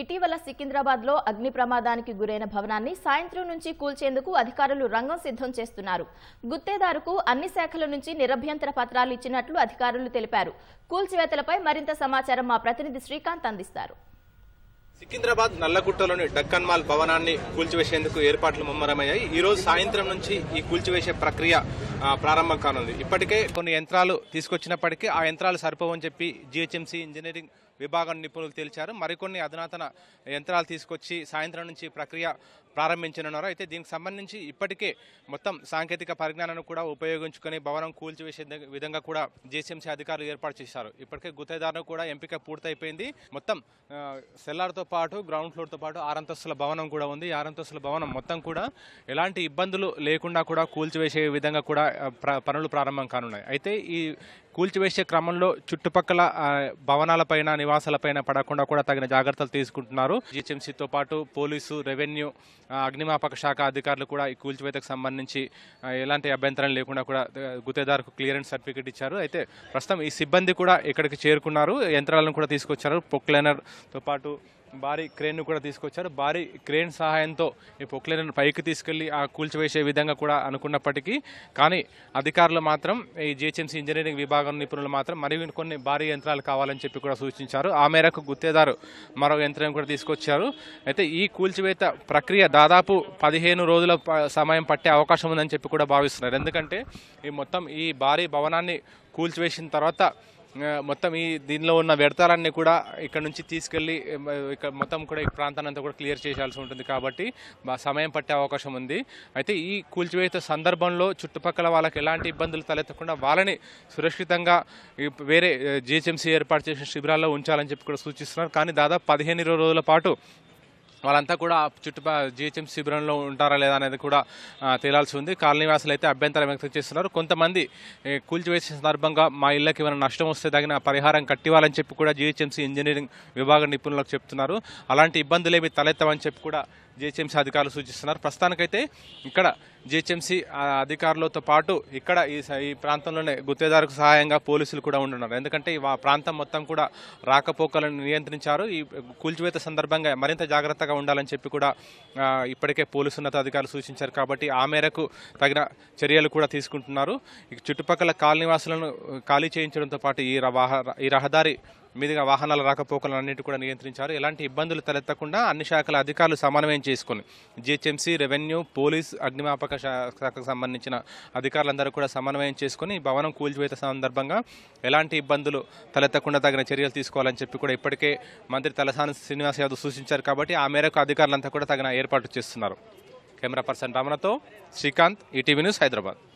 ఇటీవల సికింద్రాబాద్ లో అగ్ని ప్రమాదానికి గురైన భవనాన్ని సాయంత్రం నుంచి కూల్చేందుకు అధికారులు రంగం సిద్ధం చేస్తున్నారు గుత్తేదారుకు అన్ని శాఖల నుంచి నిరభ్యంతర పత్రాలు ఇచ్చినట్లు అధికారులు తెలిపారు కూల్చివేతలపై మరింత సమాచారం మా ప్రతినిధి శ్రీకాంత్ అందిస్తారు సికింద్రాబాద్ నల్లగుట్టలోని డక్కన్మాల్ భవనాన్ని కూల్చివేసేందుకు ఏర్పాట్లు ముమ్మరమయ్యాయి ఈ రోజు సాయంత్రం నుంచి ఈ కూల్చివేసే ప్రక్రియ ప్రారంభం కానుంది ఇప్పటికే కొన్ని యంత్రాలు తీసుకొచ్చినప్పటికీ ఆ యంత్రాలు సరిపోవని చెప్పి జిహెచ్ఎంసీ ఇంజనీరింగ్ విభాగ నిపుణులు తేల్చారు మరికొన్ని అధునాతన యంత్రాలు తీసుకొచ్చి సాయంత్రం నుంచి ప్రక్రియ ప్రారంభించనున్నారు అయితే దీనికి సంబంధించి ఇప్పటికే మొత్తం సాంకేతిక పరిజ్ఞానాన్ని కూడా ఉపయోగించుకొని భవనం కూల్చివేసే విధంగా కూడా జేసీఎంసీ అధికారులు ఏర్పాటు చేశారు ఇప్పటికే గుత్తేదారును కూడా ఎంపిక పూర్తయిపోయింది మొత్తం సెల్లార్తో పాటు గ్రౌండ్ ఫ్లోర్తో పాటు ఆరంతస్తుల భవనం కూడా ఉంది ఆరంతస్తుల భవనం మొత్తం కూడా ఎలాంటి ఇబ్బందులు లేకుండా కూడా కూల్చివేసే విధంగా కూడా పనులు ప్రారంభం కానున్నాయి అయితే ఈ కూల్చివేసే క్రమంలో చుట్టుపక్కల భవనాలపైన నివాసాలపైన పడకుండా కూడా తగిన జాగ్రత్తలు తీసుకుంటున్నారు జిహెచ్ఎంసీతో పాటు పోలీసు రెవెన్యూ అగ్నిమాపక శాఖ అధికారులు కూడా ఈ కూల్చివేతకు సంబంధించి ఎలాంటి అభ్యంతరం లేకుండా కూడా గుత్తేదారుకు క్లియరెన్స్ సర్టిఫికేట్ ఇచ్చారు అయితే ప్రస్తుతం ఈ సిబ్బంది కూడా ఇక్కడికి చేరుకున్నారు యంత్రాలను కూడా తీసుకొచ్చారు పొక్లైనర్తో పాటు భారీ క్రేన్ను కూడా తీసుకొచ్చారు భారీ క్రేన్ సహాయంతో ఈ పొక్లేరును పైకి తీసుకెళ్లి ఆ కూల్చివేసే విధంగా కూడా అనుకున్నప్పటికీ కానీ అధికారులు మాత్రం ఈ జిహెచ్ఎంసీ ఇంజనీరింగ్ విభాగం నిపుణులు మాత్రం మరి కొన్ని భారీ యంత్రాలు కావాలని చెప్పి కూడా సూచించారు ఆ మేరకు గుత్తేదారు మరో యంత్రం కూడా తీసుకొచ్చారు అయితే ఈ కూల్చివేత ప్రక్రియ దాదాపు పదిహేను రోజుల సమయం పట్టే అవకాశం ఉందని చెప్పి కూడా భావిస్తున్నారు ఎందుకంటే ఈ మొత్తం ఈ భారీ భవనాన్ని కూల్చివేసిన తర్వాత మొత్తం ఈ దీనిలో ఉన్న వ్యర్థాలన్నీ కూడా ఇక్కడ నుంచి తీసుకెళ్ళి ఇక్కడ మొత్తం కూడా ఈ ప్రాంతాన్ని అంతా కూడా క్లియర్ చేయాల్సి ఉంటుంది కాబట్టి సమయం పట్టే అవకాశం ఉంది అయితే ఈ కూల్చివేత సందర్భంలో చుట్టుపక్కల వాళ్ళకి ఎలాంటి ఇబ్బందులు తలెత్తకుండా వాళ్ళని సురక్షితంగా వేరే జిహెచ్ఎంసీ ఏర్పాటు చేసిన శిబిరాల్లో ఉంచాలని చెప్పి కూడా సూచిస్తున్నారు కానీ దాదాపు పదిహేను రోజుల పాటు వాళ్ళంతా కూడా చుట్టుపక్క జిహెచ్ఎం శిబిరంలో ఉంటారా లేదా అనేది కూడా తేలాల్సి ఉంది కాలనీవాసులు అయితే అభ్యంతరం వ్యక్తం చేస్తున్నారు కొంతమంది కూల్చివేసిన సందర్భంగా మా ఇళ్ళకి ఏమైనా నష్టం వస్తే తగిన పరిహారం కట్టివ్వాలని చెప్పి కూడా జిహెచ్ఎంసీ ఇంజనీరింగ్ విభాగ నిపుణులకు చెప్తున్నారు అలాంటి ఇబ్బందులు ఏమి తలెత్తవని చెప్పి కూడా జిహెచ్ఎంసీ అధికారులు సూచిస్తున్నారు ప్రస్తుతానికైతే ఇక్కడ జిహెచ్ఎంసీ అధికారులతో పాటు ఇక్కడ ఈ ఈ ప్రాంతంలోనే గుత్తేదారుకు సహాయంగా పోలీసులు కూడా ఉంటున్నారు ఎందుకంటే ఆ ప్రాంతం మొత్తం కూడా రాకపోకలను నియంత్రించారు ఈ కూల్చివేత సందర్భంగా మరింత జాగ్రత్తగా ఉండాలని చెప్పి కూడా ఇప్పటికే పోలీసు అధికారులు సూచించారు కాబట్టి ఆ మేరకు తగిన చర్యలు కూడా తీసుకుంటున్నారు చుట్టుపక్కల కాలనీవాసులను ఖాళీ చేయించడంతో పాటు ఈ రహదారి మీదుగా వాహనాల రాకపోకలను అన్నింటి కూడా నియంత్రించారు ఎలాంటి ఇబ్బందులు తలెత్తకుండా అన్ని శాఖల అధికారులు సమన్వయం చేసుకుని జిహెచ్ఎంసీ రెవెన్యూ పోలీస్ అగ్నిమాపక శాఖకు సంబంధించిన అధికారులందరూ కూడా సమన్వయం చేసుకుని భవనం కూల్చివేత సందర్భంగా ఎలాంటి ఇబ్బందులు తలెత్తకుండా తగిన చర్యలు తీసుకోవాలని చెప్పి కూడా ఇప్పటికే మంత్రి తలసాని శ్రీనివాస్ యాదవ్ సూచించారు కాబట్టి ఆ మేరకు అధికారులంతా కూడా తగిన ఏర్పాట్లు చేస్తున్నారు కెమెరా పర్సన్ రమణతో శ్రీకాంత్ ఈటీవీ న్యూస్ హైదరాబాద్